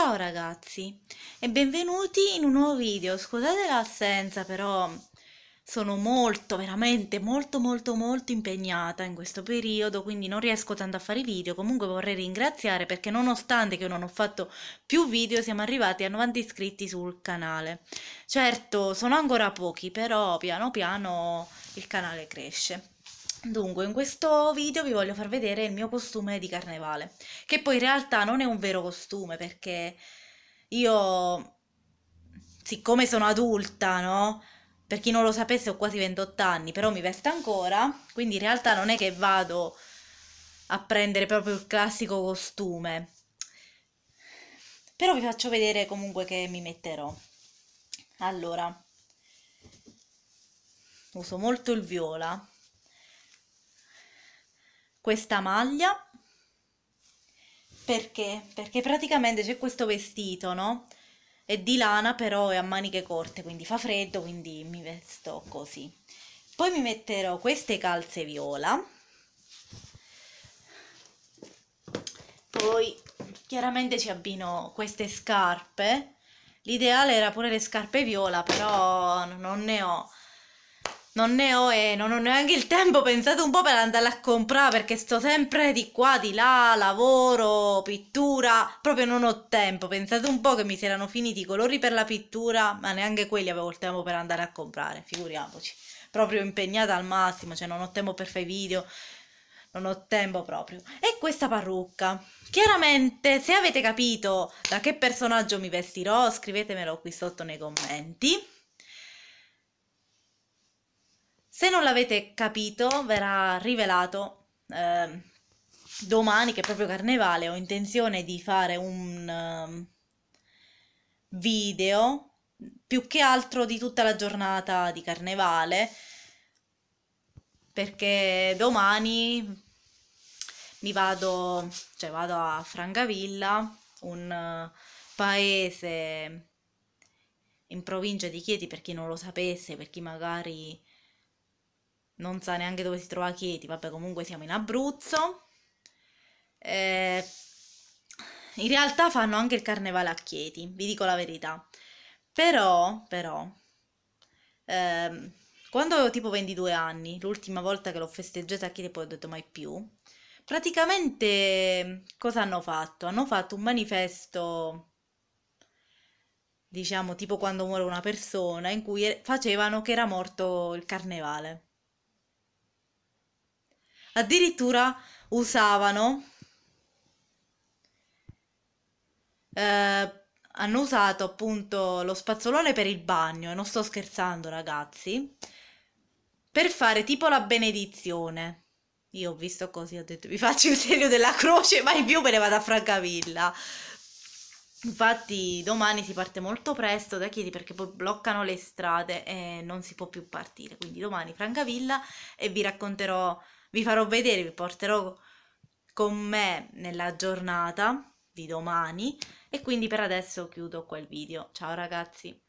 Ciao ragazzi e benvenuti in un nuovo video, scusate l'assenza però sono molto, veramente molto molto molto impegnata in questo periodo, quindi non riesco tanto a fare video, comunque vorrei ringraziare perché nonostante che non ho fatto più video siamo arrivati a 90 iscritti sul canale. Certo, sono ancora pochi, però piano piano il canale cresce. Dunque, in questo video vi voglio far vedere il mio costume di carnevale, che poi in realtà non è un vero costume perché io, siccome sono adulta, no? Per chi non lo sapesse ho quasi 28 anni, però mi veste ancora, quindi in realtà non è che vado a prendere proprio il classico costume. Però vi faccio vedere comunque che mi metterò. Allora, uso molto il viola questa maglia perché? Perché praticamente c'è questo vestito, no? È di lana però è a maniche corte, quindi fa freddo, quindi mi vesto così. Poi mi metterò queste calze viola. Poi chiaramente ci abbino queste scarpe. L'ideale era pure le scarpe viola, però non ne ho non ne ho e eh, non ho neanche il tempo, pensate un po' per andare a comprare perché sto sempre di qua, di là, lavoro, pittura, proprio non ho tempo, pensate un po' che mi si erano finiti i colori per la pittura, ma neanche quelli avevo il tempo per andare a comprare, figuriamoci, proprio impegnata al massimo, cioè non ho tempo per fare video, non ho tempo proprio. E questa parrucca. Chiaramente, se avete capito da che personaggio mi vestirò, scrivetemelo qui sotto nei commenti. Se non l'avete capito, verrà rivelato eh, domani, che è proprio carnevale, ho intenzione di fare un um, video più che altro di tutta la giornata di carnevale, perché domani mi vado, cioè vado a Frangavilla, un eh, paese in provincia di Chieti, per chi non lo sapesse, per chi magari non sa neanche dove si trova Chieti, vabbè comunque siamo in Abruzzo. Eh, in realtà fanno anche il carnevale a Chieti, vi dico la verità. Però, però, ehm, quando avevo tipo 22 anni, l'ultima volta che l'ho festeggiata a Chieti poi ho detto mai più, praticamente cosa hanno fatto? Hanno fatto un manifesto, diciamo tipo quando muore una persona, in cui facevano che era morto il carnevale addirittura usavano eh, hanno usato appunto lo spazzolone per il bagno, e non sto scherzando ragazzi, per fare tipo la benedizione. Io ho visto così, ho detto vi faccio il segno della croce, ma in più me ne vado a Francavilla. Infatti domani si parte molto presto da Chiedi perché poi bloccano le strade e non si può più partire, quindi domani Francavilla e vi racconterò vi farò vedere, vi porterò con me nella giornata di domani e quindi per adesso chiudo quel video. Ciao ragazzi!